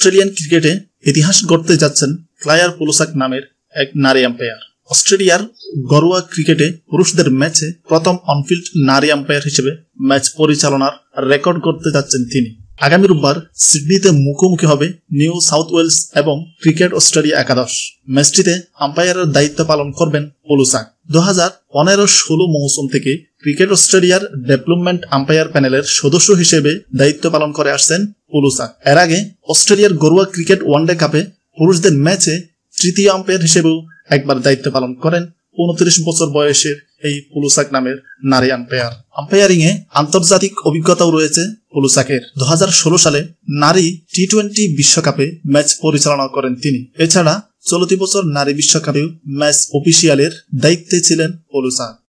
Australian ক্রিকেটে ইতিহাস গড়তে যাচ্ছেন ক্লায়ার পোলোসাক নামের এক নারী আম্পায়ার অস্ট্রেলিয়ার ঘরোয়া ক্রিকেটে পুরুষদের ম্যাচে প্রথম অনফিল্ড নারী আম্পায়ার হিসেবে ম্যাচ পরিচালনার রেকর্ড করতে যাচ্ছেন তিনি আগামী রোববার সিডনিতে মুখোমুখি হবে নিউ সাউথ ওয়েলস এবং ক্রিকেট অস্ট্রেলিয়া একাদশ ম্যাচটিতে আম্পায়ারের দায়িত্ব পালন করবেন পোলুসাক দু হাজার পনেরো ষোলো মৌসুম থেকে ক্রিকেট অস্ট্রেলিয়ার ডেভেলপমেন্ট আম্পায়ার প্যানেলের সদস্য হিসেবে দায়িত্ব পালন করে আসছেন পুলুসা এর আগে অস্ট্রেলিয়ার গরুয়া ক্রিকেট ওয়ানডে কাপে পুরুষদের ম্যাচে তৃতীয় আম্পায়ার হিসেবেও একবার দায়িত্ব পালন করেন উনত্রিশ বছর বয়সের এই পুলুসাক নামের নারী আম্পায়ার আম্পায়ারিং এ আন্তর্জাতিক অভিজ্ঞতাও রয়েছে পুলুসাকের দু সালে নারী টি টোয়েন্টি বিশ্বকাপে ম্যাচ পরিচালনা করেন তিনি এছাড়া চলতি বছর নারী বিশ্বকাপেও ম্যাচ অফিসিয়ালের দায়িত্বে ছিলেন পুলুসাক